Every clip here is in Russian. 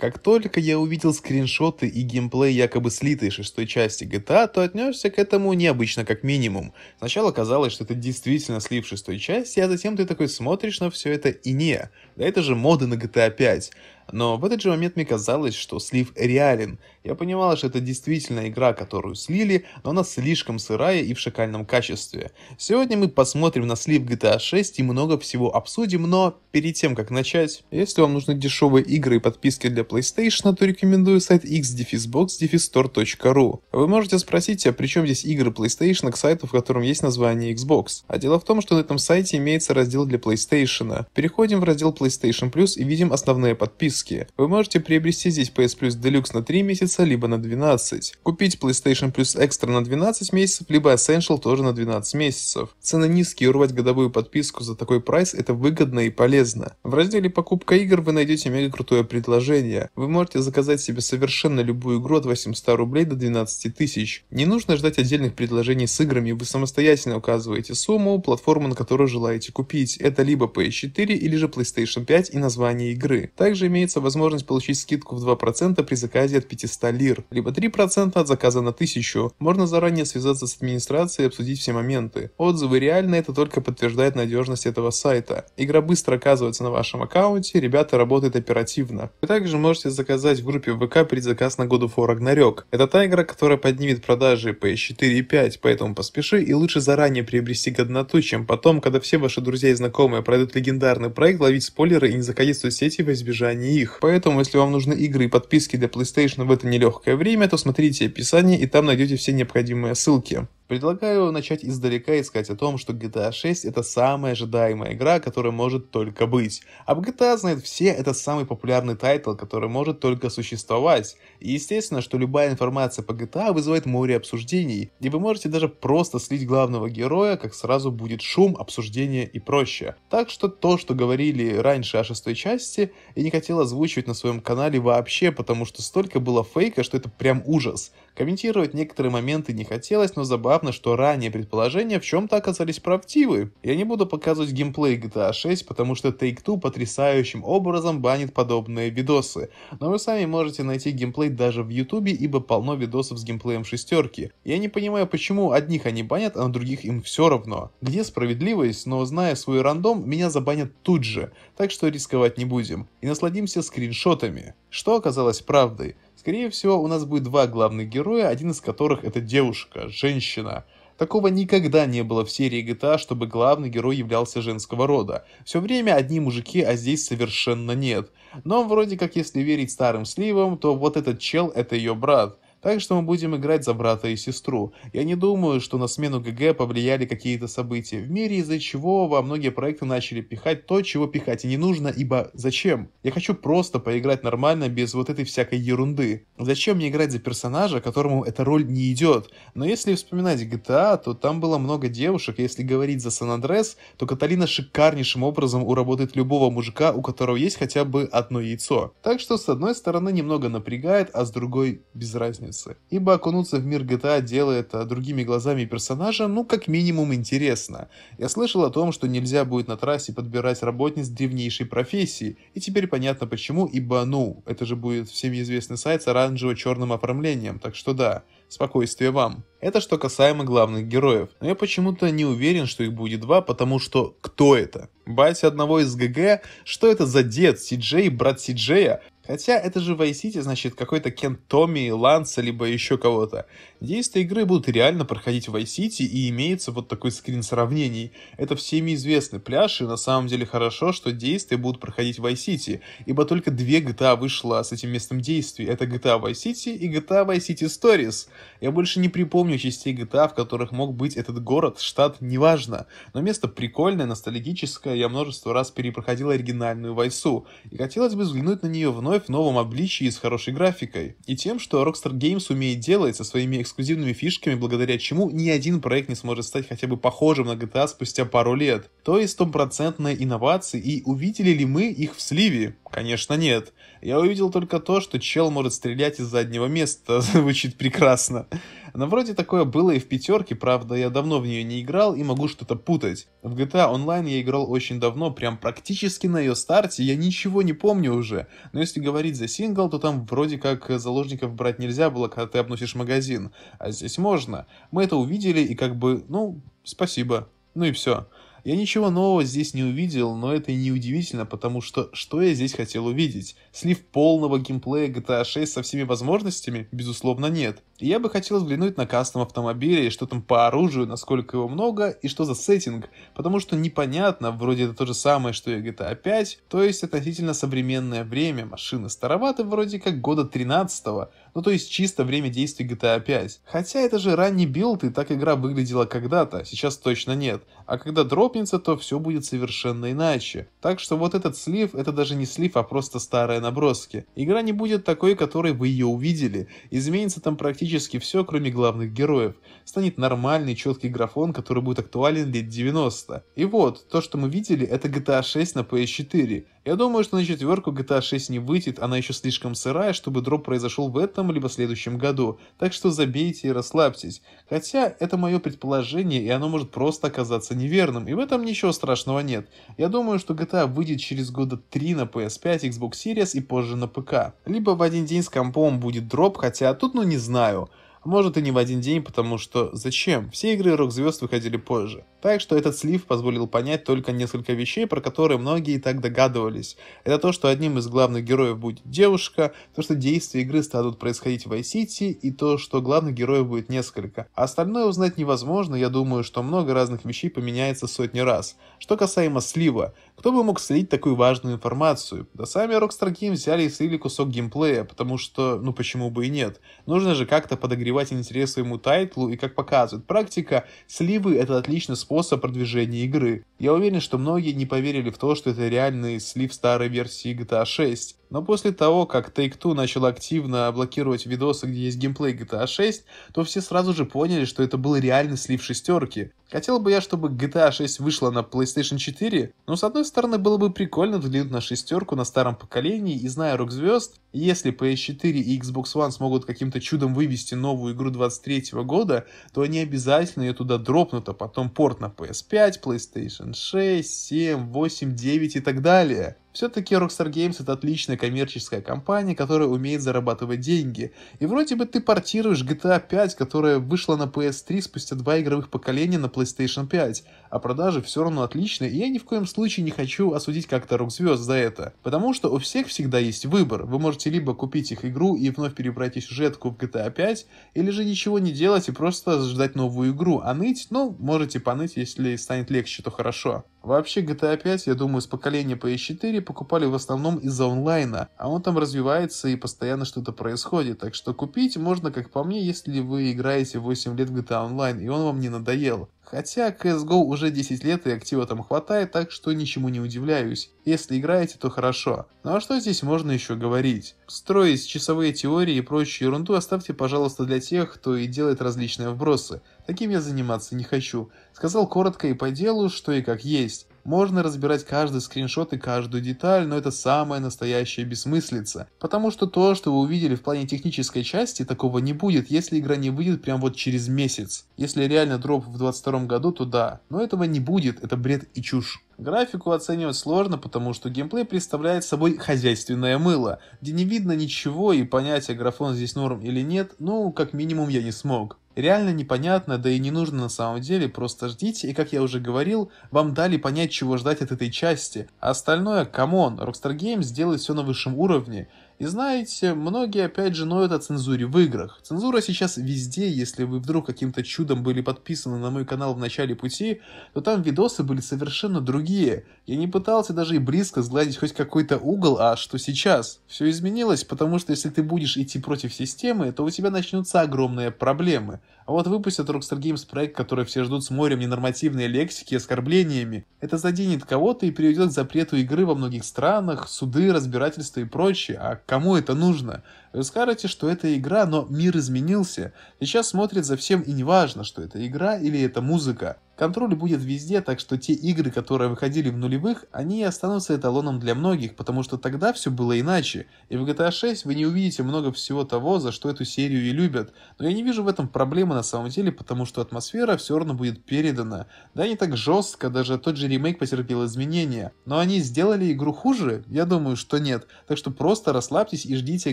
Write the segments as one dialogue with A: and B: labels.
A: Как только я увидел скриншоты и геймплей якобы слитой шестой части GTA, то отнесся к этому необычно как минимум. Сначала казалось, что это действительно слив шестой части, а затем ты такой смотришь на все это и не. Да это же моды на GTA 5. Но в этот же момент мне казалось, что слив реален. Я понимала, что это действительно игра, которую слили, но она слишком сырая и в шикальном качестве. Сегодня мы посмотрим на слив GTA 6 и много всего обсудим, но перед тем, как начать, если вам нужны дешевые игры и подписки для PlayStation, то рекомендую сайт xdefisbox.defistore.ru. Вы можете спросить, а при чем здесь игры PlayStation к сайту, в котором есть название Xbox? А дело в том, что на этом сайте имеется раздел для PlayStation. Переходим в раздел PlayStation Plus и видим основные подписки диски. Вы можете приобрести здесь PS Plus Deluxe на 3 месяца, либо на 12. Купить PlayStation Plus Extra на 12 месяцев, либо Essential тоже на 12 месяцев. Цены низкие, урвать годовую подписку за такой прайс это выгодно и полезно. В разделе «Покупка игр» вы найдете мега крутое предложение. Вы можете заказать себе совершенно любую игру от 800 рублей до 12 тысяч. Не нужно ждать отдельных предложений с играми, вы самостоятельно указываете сумму, платформу, на которую желаете купить. Это либо PS4 или же PlayStation 5 и название игры. Также имеется имеется возможность получить скидку в 2% при заказе от 500 лир, либо 3% от заказа на 1000. Можно заранее связаться с администрацией и обсудить все моменты. Отзывы реальны, это только подтверждает надежность этого сайта. Игра быстро оказывается на вашем аккаунте, ребята работают оперативно. Вы также можете заказать в группе ВК предзаказ на году of War Это та игра, которая поднимет продажи PS4 и 5, поэтому поспеши и лучше заранее приобрести годноту, чем потом, когда все ваши друзья и знакомые пройдут легендарный проект, ловить спойлеры и не заходить в соцсети во избежание их. Поэтому, если вам нужны игры и подписки для PlayStation в это нелегкое время, то смотрите описание и там найдете все необходимые ссылки. Предлагаю начать издалека искать о том, что GTA 6 это самая ожидаемая игра, которая может только быть. Об а GTA знают все, это самый популярный тайтл, который может только существовать. И естественно, что любая информация по GTA вызывает море обсуждений, и вы можете даже просто слить главного героя, как сразу будет шум, обсуждение и проще. Так что то, что говорили раньше о шестой части, я не хотел озвучивать на своем канале вообще, потому что столько было фейка, что это прям ужас. Комментировать некоторые моменты не хотелось, но забавно внезапно, что ранее предположения в чем-то оказались правдивы. Я не буду показывать геймплей GTA 6, потому что Take-Two потрясающим образом банит подобные видосы. Но вы сами можете найти геймплей даже в ютубе, ибо полно видосов с геймплеем шестерки. Я не понимаю, почему одних они банят, а на других им все равно. Где справедливость, но зная свой рандом, меня забанят тут же. Так что рисковать не будем. И насладимся скриншотами. Что оказалось правдой? Скорее всего, у нас будет два главных героя, один из которых это девушка, женщина. Такого никогда не было в серии GTA, чтобы главный герой являлся женского рода. Все время одни мужики, а здесь совершенно нет. Но вроде как, если верить старым сливам, то вот этот чел это ее брат. Так что мы будем играть за брата и сестру. Я не думаю, что на смену ГГ повлияли какие-то события в мире, из-за чего во многие проекты начали пихать то, чего пихать и не нужно, ибо зачем? Я хочу просто поиграть нормально, без вот этой всякой ерунды. Зачем мне играть за персонажа, которому эта роль не идет? Но если вспоминать GTA, а, то там было много девушек, если говорить за Сан Андрес, то Каталина шикарнейшим образом уработает любого мужика, у которого есть хотя бы одно яйцо. Так что с одной стороны немного напрягает, а с другой без разницы нравится. Ибо окунуться в мир GTA а делает а, другими глазами персонажа, ну, как минимум, интересно. Я слышал о том, что нельзя будет на трассе подбирать работниц древнейшей профессии, и теперь понятно почему, ибо, ну, это же будет всем известный сайт с оранжево-черным оформлением, так что да, спокойствие вам. Это что касаемо главных героев. Но я почему-то не уверен, что их будет два, потому что кто это? Батя одного из ГГ? Что это за дед? Сиджей, брат Сиджея? Хотя это же Vice City, значит, какой-то Кен Томми, Ланса, либо еще кого-то. Действия игры будут реально проходить в Vice City, и имеется вот такой скрин сравнений. Это всеми известный пляж, и на самом деле хорошо, что действия будут проходить в Vice City, ибо только две GTA вышла с этим местом действий. Это GTA Vice City и GTA Vice City Stories. Я больше не припомню частей GTA, в которых мог быть этот город, штат, неважно. Но место прикольное, ностальгическое, я множество раз перепроходил оригинальную Вайсу, и хотелось бы взглянуть на нее вновь в новом обличии и с хорошей графикой, и тем, что Rockstar Games умеет делать со своими эксклюзивными фишками, благодаря чему ни один проект не сможет стать хотя бы похожим на GTA спустя пару лет. То есть стопроцентные инновации, и увидели ли мы их в сливе? Конечно нет. Я увидел только то, что чел может стрелять из заднего места, звучит прекрасно. Она вроде такое было и в пятерке, правда, я давно в нее не играл и могу что-то путать. В GTA Online а» я играл очень давно, прям практически на ее старте, я ничего не помню уже. Но если говорить за сингл, то там вроде как заложников брать нельзя было, когда ты обносишь магазин. А здесь можно. Мы это увидели и как бы, ну, спасибо. Ну и все. Я ничего нового здесь не увидел, но это и не удивительно, потому что что я здесь хотел увидеть? Слив полного геймплея GTA 6 со всеми возможностями? Безусловно, нет. И я бы хотел взглянуть на кастом автомобиля и что там по оружию, насколько его много и что за сеттинг, потому что непонятно, вроде это то же самое, что и GTA 5, то есть относительно современное время, машины староваты вроде как года 13 -го, ну то есть чисто время действия GTA 5. Хотя это же ранний билд, и так игра выглядела когда-то, сейчас точно нет. А когда дропнется, то все будет совершенно иначе. Так что вот этот слив, это даже не слив, а просто старая наброски. Игра не будет такой, которой вы ее увидели. Изменится там практически все, кроме главных героев. Станет нормальный, четкий графон, который будет актуален лет 90. И вот, то, что мы видели, это GTA 6 на PS4. Я думаю, что на четверку GTA 6 не выйдет, она еще слишком сырая, чтобы дроп произошел в этом либо следующем году, так что забейте и расслабьтесь. Хотя это мое предположение, и оно может просто оказаться неверным, и в этом ничего страшного нет. Я думаю, что GTA выйдет через года 3 на PS5, Xbox Series и позже на ПК. Либо в один день с компом будет дроп, хотя тут ну не знаю. А может и не в один день, потому что зачем? Все игры рок-звезд выходили позже. Так что этот слив позволил понять только несколько вещей, про которые многие и так догадывались. Это то, что одним из главных героев будет девушка, то, что действия игры станут происходить в Вайсити, и то, что главных героев будет несколько. А остальное узнать невозможно, я думаю, что много разных вещей поменяется сотни раз. Что касаемо слива, кто бы мог слить такую важную информацию? Да сами Rockstar Games взяли и слили кусок геймплея, потому что, ну почему бы и нет. Нужно же как-то подогревать интерес своему тайтлу, и как показывает практика, сливы это отличный способ способ продвижения игры. Я уверен, что многие не поверили в то, что это реальный слив старой версии GTA 6, но после того, как Take-Two начал активно блокировать видосы, где есть геймплей GTA 6, то все сразу же поняли, что это был реально слив шестерки. Хотел бы я, чтобы GTA 6 вышла на PlayStation 4, но с одной стороны было бы прикольно взглянуть на шестерку на старом поколении и зная рок-звезд, если PS4 и Xbox One смогут каким-то чудом вывести новую игру 23 года, то они обязательно ее туда дропнут, а потом порт на PS5, PlayStation 6, 7, 8, 9 и так далее. Все-таки Rockstar Games это отличная коммерческая компания, которая умеет зарабатывать деньги. И вроде бы ты портируешь GTA 5, которая вышла на PS3 спустя два игровых поколения на PlayStation 5, а продажи все равно отличные, и я ни в коем случае не хочу осудить как-то рок-звезд за это. Потому что у всех всегда есть выбор. Вы можете либо купить их игру и вновь перебрать сюжетку в GTA 5, или же ничего не делать и просто ждать новую игру, а ныть, ну, можете поныть, если станет легче, то хорошо. Вообще GTA 5, я думаю, с поколения PS4 покупали в основном из-за онлайна, а он там развивается и постоянно что-то происходит, так что купить можно, как по мне, если вы играете 8 лет в GTA Online и он вам не надоел. Хотя CSGO уже 10 лет и актива там хватает, так что ничему не удивляюсь. Если играете, то хорошо. Ну а что здесь можно еще говорить? Строить часовые теории и прочую ерунду оставьте, пожалуйста, для тех, кто и делает различные вбросы. Таким я заниматься не хочу. Сказал коротко и по делу, что и как есть. Можно разбирать каждый скриншот и каждую деталь, но это самая настоящая бессмыслица. Потому что то, что вы увидели в плане технической части, такого не будет, если игра не выйдет прям вот через месяц. Если реально дроп в 22 году, то да. Но этого не будет, это бред и чушь. Графику оценивать сложно, потому что геймплей представляет собой хозяйственное мыло, где не видно ничего и понятия а графон здесь норм или нет, ну, как минимум я не смог реально непонятно, да и не нужно на самом деле, просто ждите, и как я уже говорил, вам дали понять, чего ждать от этой части. А остальное, камон, Rockstar Games сделает все на высшем уровне, и знаете, многие опять же ноют о цензуре в играх. Цензура сейчас везде, если вы вдруг каким-то чудом были подписаны на мой канал в начале пути, то там видосы были совершенно другие. Я не пытался даже и близко сгладить хоть какой-то угол, а что сейчас? Все изменилось, потому что если ты будешь идти против системы, то у тебя начнутся огромные проблемы. А вот выпустят Rockstar Games проект, который все ждут с морем ненормативной лексики и оскорблениями. Это заденет кого-то и приведет к запрету игры во многих странах, суды, разбирательства и прочее. А Кому это нужно? Вы скажете, что это игра, но мир изменился. Сейчас смотрит, за всем и не важно, что это игра или это музыка. Контроль будет везде, так что те игры, которые выходили в нулевых, они и останутся эталоном для многих, потому что тогда все было иначе. И в GTA 6 вы не увидите много всего того, за что эту серию и любят. Но я не вижу в этом проблемы на самом деле, потому что атмосфера все равно будет передана. Да не так жестко, даже тот же ремейк потерпел изменения. Но они сделали игру хуже? Я думаю, что нет. Так что просто расслабьтесь и ждите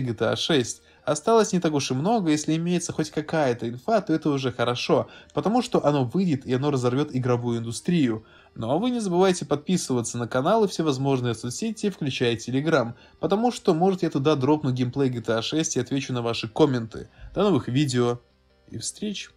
A: GTA 6. Осталось не так уж и много, если имеется хоть какая-то инфа, то это уже хорошо, потому что оно выйдет и оно разорвет игровую индустрию. Ну а вы не забывайте подписываться на канал и всевозможные соцсети, включая Телеграм, потому что может я туда дропну геймплей GTA 6 и отвечу на ваши комменты. До новых видео и встреч!